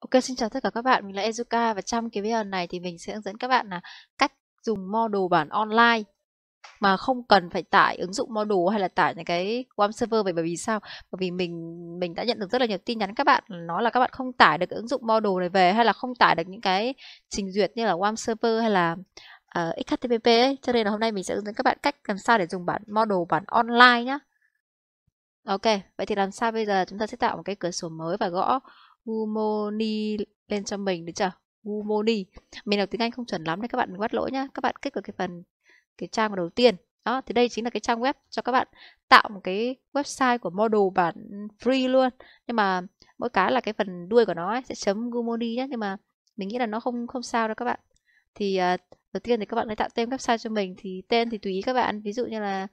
Ok, xin chào tất cả các bạn, mình là Ezuka và trong cái video này thì mình sẽ hướng dẫn các bạn là cách dùng model bản online mà không cần phải tải ứng dụng model hay là tải những cái web server vậy bởi vì sao? Bởi vì mình mình đã nhận được rất là nhiều tin nhắn các bạn nói là các bạn không tải được ứng dụng model này về hay là không tải được những cái trình duyệt như là web server hay là uh, ờ, XHTTP ấy. Cho nên là hôm nay mình sẽ hướng dẫn các bạn cách làm sao để dùng bản model bản online nhá. Ok, vậy thì làm sao bây giờ chúng ta sẽ tạo một cái cửa sổ mới và gõ Gumoni lên cho mình được chưa? Gumoni. Mình đọc tiếng Anh không chuẩn lắm nên các bạn mình lỗi nhá. Các bạn kích vào cái phần cái trang đầu tiên. Đó, thì đây chính là cái trang web cho các bạn tạo một cái website của model bản free luôn. Nhưng mà mỗi cái là cái phần đuôi của nó ấy, sẽ chấm Gumoni nhé. Nhưng mà mình nghĩ là nó không không sao đâu các bạn. Thì uh, đầu tiên thì các bạn hãy tạo tên website cho mình. Thì tên thì tùy ý các bạn. Ví dụ như là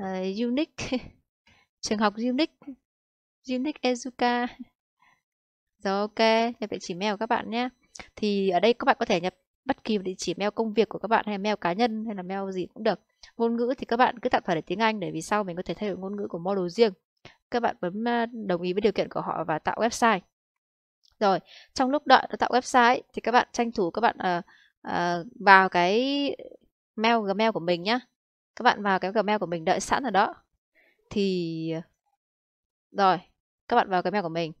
uh, Unique, trường học Unique, Unique Educa rồi ok, nhập địa chỉ mail của các bạn nhé. Thì ở đây các bạn có thể nhập bất kỳ địa chỉ mail công việc của các bạn hay mail cá nhân hay là mail gì cũng được. Ngôn ngữ thì các bạn cứ tạm thời để tiếng Anh để vì sau mình có thể thay đổi ngôn ngữ của model riêng. Các bạn bấm à, đồng ý với điều kiện của họ và tạo website. Rồi, trong lúc đợi tạo website thì các bạn tranh thủ các bạn uh, uh, vào cái mail Gmail của mình nhá. Các bạn vào cái Gmail của mình đợi sẵn ở đó. Thì rồi, các bạn vào cái mail của mình.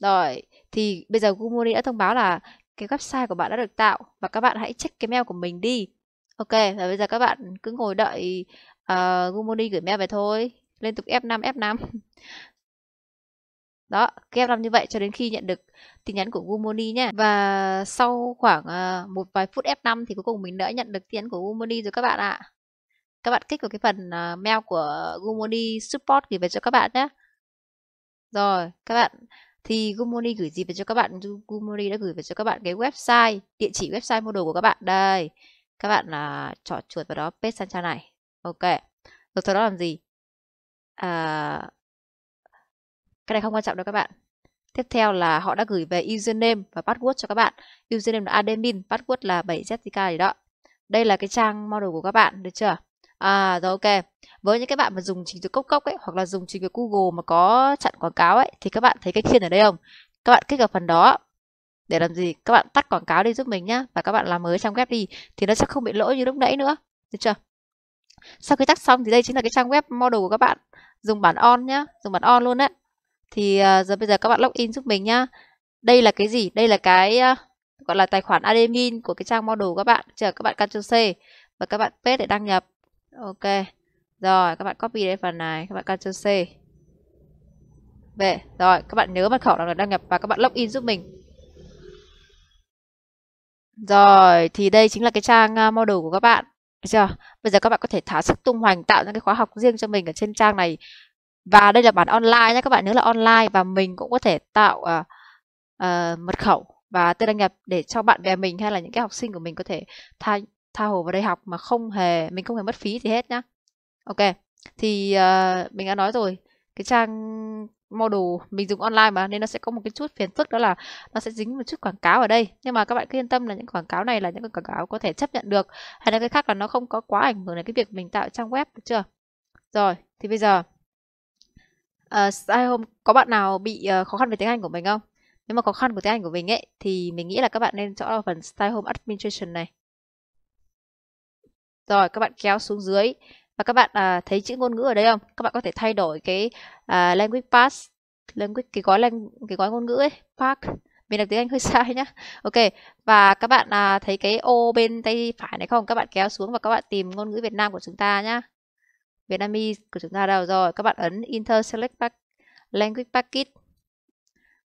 Rồi, thì bây giờ Gumori đã thông báo là cái website của bạn đã được tạo và các bạn hãy check cái mail của mình đi. Ok, và bây giờ các bạn cứ ngồi đợi uh, Gumoni gửi mail về thôi. Liên tục F5, F5. Đó, cứ F5 như vậy cho đến khi nhận được tin nhắn của Gumoni nhé. Và sau khoảng uh, một vài phút F5 thì cuối cùng mình đã nhận được tin nhắn của Gumoni rồi các bạn ạ. À. Các bạn kích vào cái phần uh, mail của Gumoni support gửi về cho các bạn nhé. Rồi, các bạn thì Gumoni gửi gì về cho các bạn Gumoni đã gửi về cho các bạn cái website địa chỉ website đồ của các bạn đây các bạn là chọn chuột vào đó paste sang trang này ok rồi sau đó làm gì à, cái này không quan trọng đâu các bạn tiếp theo là họ đã gửi về username và password cho các bạn username là admin password là 7 zk gì đó đây là cái trang model của các bạn được chưa À rồi ok. Với những cái bạn mà dùng trình duyệt cốc cốc ấy hoặc là dùng trình duyệt Google mà có chặn quảng cáo ấy thì các bạn thấy cái khiên ở đây không? Các bạn kích vào phần đó để làm gì? Các bạn tắt quảng cáo đi giúp mình nhá và các bạn làm mới trang web đi thì nó sẽ không bị lỗi như lúc nãy nữa. Được chưa? Sau khi tắt xong thì đây chính là cái trang web model của các bạn. Dùng bản on nhá, dùng bản on luôn đấy. Thì à, giờ bây giờ các bạn login giúp mình nhá. Đây là cái gì? Đây là cái à, gọi là tài khoản admin của cái trang model các bạn. Chờ các bạn Ctrl C và các bạn paste để đăng nhập Ok. Rồi, các bạn copy đến phần này, các bạn Ctrl C. về, rồi, các bạn nhớ mật khẩu đã đăng nhập và các bạn login giúp mình. Rồi, thì đây chính là cái trang à, model của các bạn. Được chưa? Bây giờ các bạn có thể thả sức tung hoành tạo ra cái khóa học riêng cho mình ở trên trang này. Và đây là bản online nhé, các bạn nhớ là online và mình cũng có thể tạo uh, uh, mật khẩu và tên đăng nhập để cho bạn bè mình hay là những cái học sinh của mình có thể thay tha hồ vào đây học mà không hề mình không hề mất phí gì hết nhá ok thì uh, mình đã nói rồi cái trang model mình dùng online mà nên nó sẽ có một cái chút phiền phức đó là nó sẽ dính một chút quảng cáo ở đây nhưng mà các bạn cứ yên tâm là những quảng cáo này là những quảng cáo có thể chấp nhận được hay là cái khác là nó không có quá ảnh hưởng đến cái việc mình tạo trang web được chưa rồi thì bây giờ uh, hôm có bạn nào bị uh, khó khăn về tiếng Anh của mình không nếu mà khó khăn của tiếng Anh của mình ấy thì mình nghĩ là các bạn nên chọn phần style home administration này rồi các bạn kéo xuống dưới và các bạn à, thấy chữ ngôn ngữ ở đây không? Các bạn có thể thay đổi cái à, language pass, language cái gói cái gói ngôn ngữ ấy, pack. Mình đọc tiếng Anh hơi sai nhá. Ok, và các bạn à, thấy cái ô bên tay phải này không? Các bạn kéo xuống và các bạn tìm ngôn ngữ Việt Nam của chúng ta nhá. Vietnamese của chúng ta đâu rồi? Các bạn ấn Inter Select Pack Language Packet.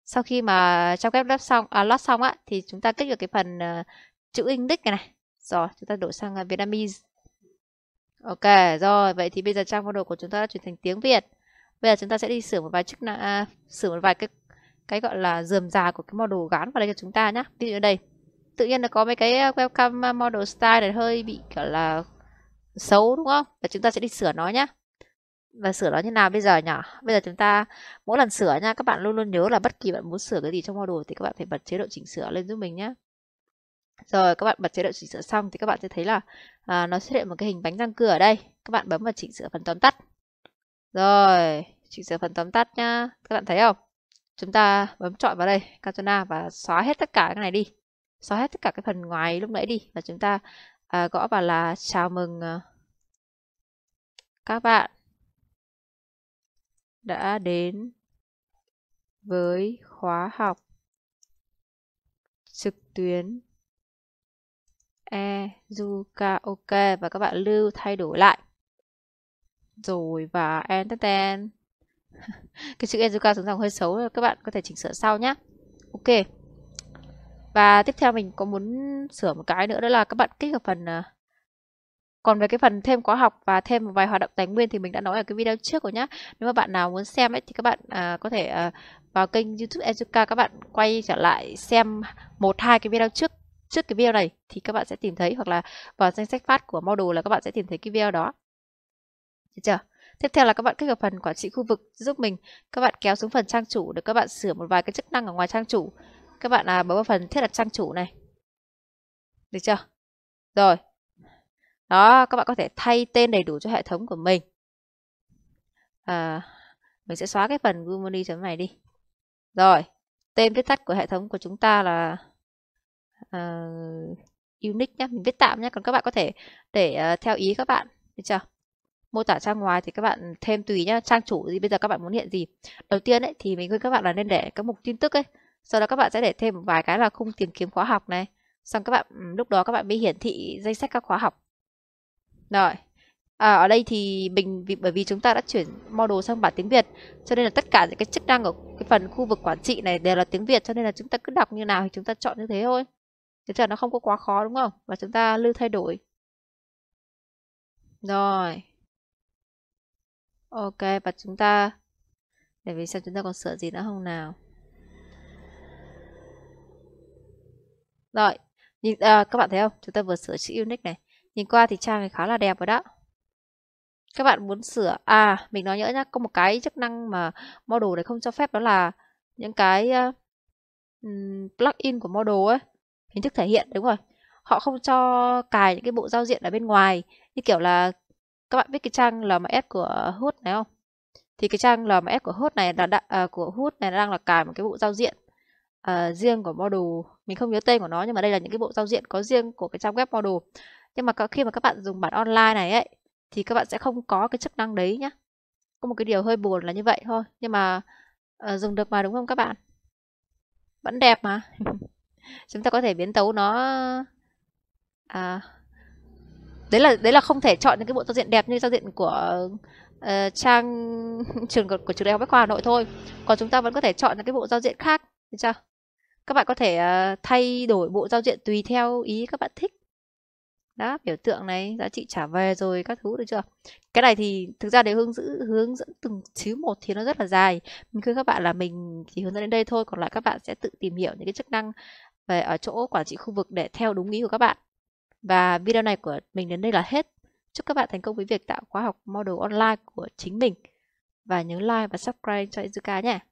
Sau khi mà trong ghép lắp xong à, lót xong á thì chúng ta kích vào cái phần uh, chữ English này này. Rồi, chúng ta đổi sang uh, Vietnamese Ok, rồi, vậy thì bây giờ trang model của chúng ta đã chuyển thành tiếng Việt. Bây giờ chúng ta sẽ đi sửa một vài chức năng à, sửa một vài cái cái gọi là dườm già của cái model gắn vào đây cho chúng ta nhá. Ví dụ như đây. Tự nhiên là có mấy cái à, welcome à, model style này hơi bị gọi là xấu đúng không? Và chúng ta sẽ đi sửa nó nhá. Và sửa nó như nào bây giờ nhỉ? Bây giờ chúng ta mỗi lần sửa nha, các bạn luôn luôn nhớ là bất kỳ bạn muốn sửa cái gì trong model thì các bạn phải bật chế độ chỉnh sửa lên giúp mình nhá. Rồi các bạn bật chế độ chỉnh sửa xong thì các bạn sẽ thấy là à, nó xuất hiện một cái hình bánh răng cửa ở đây. Các bạn bấm vào chỉnh sửa phần tóm tắt. Rồi, chỉnh sửa phần tóm tắt nhá. Các bạn thấy không? Chúng ta bấm chọn vào đây, Katana và xóa hết tất cả cái này đi. Xóa hết tất cả cái phần ngoài lúc nãy đi và chúng ta à, gõ vào là chào mừng à, các bạn đã đến với khóa học trực tuyến OK và các bạn lưu thay đổi lại. Rồi và enter then. cái chữ Eduka xuống dòng hơi xấu các bạn có thể chỉnh sửa sau nhé. Ok. Và tiếp theo mình có muốn sửa một cái nữa đó là các bạn kích vào phần à, còn về cái phần thêm khóa học và thêm một vài hoạt động tài nguyên thì mình đã nói ở cái video trước rồi nhá. Nếu mà bạn nào muốn xem ấy thì các bạn à, có thể à, vào kênh YouTube Educa các bạn quay trở lại xem một hai cái video trước trước cái video này thì các bạn sẽ tìm thấy hoặc là vào danh sách phát của module là các bạn sẽ tìm thấy cái video đó. Được chưa? Tiếp theo là các bạn kích vào phần quản trị khu vực giúp mình. Các bạn kéo xuống phần trang chủ để các bạn sửa một vài cái chức năng ở ngoài trang chủ. Các bạn à, bấm vào phần thiết lập trang chủ này. Được chưa? Rồi. Đó, các bạn có thể thay tên đầy đủ cho hệ thống của mình. À, mình sẽ xóa cái phần Google Money này đi. Rồi, tên viết tắt của hệ thống của chúng ta là uh, unique nhé mình viết tạm nhé còn các bạn có thể để uh, theo ý các bạn được chưa mô tả trang ngoài thì các bạn thêm tùy nhá trang chủ gì bây giờ các bạn muốn hiện gì đầu tiên ấy thì mình khuyên các bạn là nên để các mục tin tức ấy sau đó các bạn sẽ để thêm một vài cái là khung tìm kiếm khóa học này xong các bạn ừ, lúc đó các bạn mới hiển thị danh sách các khóa học rồi à, ở đây thì mình vì bởi vì chúng ta đã chuyển model sang bản tiếng Việt cho nên là tất cả những cái chức năng ở cái phần khu vực quản trị này đều là tiếng Việt cho nên là chúng ta cứ đọc như nào thì chúng ta chọn như thế thôi Thế giờ nó không có quá khó đúng không? Và chúng ta lưu thay đổi. Rồi. Ok, và chúng ta... Để vì xem chúng ta còn sửa gì nữa không nào. Rồi, nhìn, à, các bạn thấy không? Chúng ta vừa sửa chữ unique này. Nhìn qua thì trang này khá là đẹp rồi đó. Các bạn muốn sửa... À, mình nói nhớ nhá, có một cái chức năng mà model này không cho phép đó là những cái uh, plugin của model ấy hình thức thể hiện đúng rồi họ không cho cài những cái bộ giao diện ở bên ngoài như kiểu là các bạn biết cái trang LMS của hút này không thì cái trang LMS của hút này là đã, à, của hút này đang là cài một cái bộ giao diện à, riêng của model mình không nhớ tên của nó nhưng mà đây là những cái bộ giao diện có riêng của cái trang web model nhưng mà khi mà các bạn dùng bản online này ấy thì các bạn sẽ không có cái chức năng đấy nhá có một cái điều hơi buồn là như vậy thôi nhưng mà à, dùng được mà đúng không các bạn vẫn đẹp mà chúng ta có thể biến tấu nó à, đấy là đấy là không thể chọn những cái bộ giao diện đẹp như giao diện của uh, trang trường của, của trường đại học bách khoa hà nội thôi còn chúng ta vẫn có thể chọn những cái bộ giao diện khác được chưa các bạn có thể uh, thay đổi bộ giao diện tùy theo ý các bạn thích đó biểu tượng này giá trị trả về rồi các thứ được chưa cái này thì thực ra để hướng giữ hướng dẫn từng xíu một thì nó rất là dài mình khuyên các bạn là mình chỉ hướng dẫn đến đây thôi còn lại các bạn sẽ tự tìm hiểu những cái chức năng về ở chỗ quản trị khu vực để theo đúng ý của các bạn. Và video này của mình đến đây là hết. Chúc các bạn thành công với việc tạo khóa học model online của chính mình. Và nhớ like và subscribe cho Educa nhé.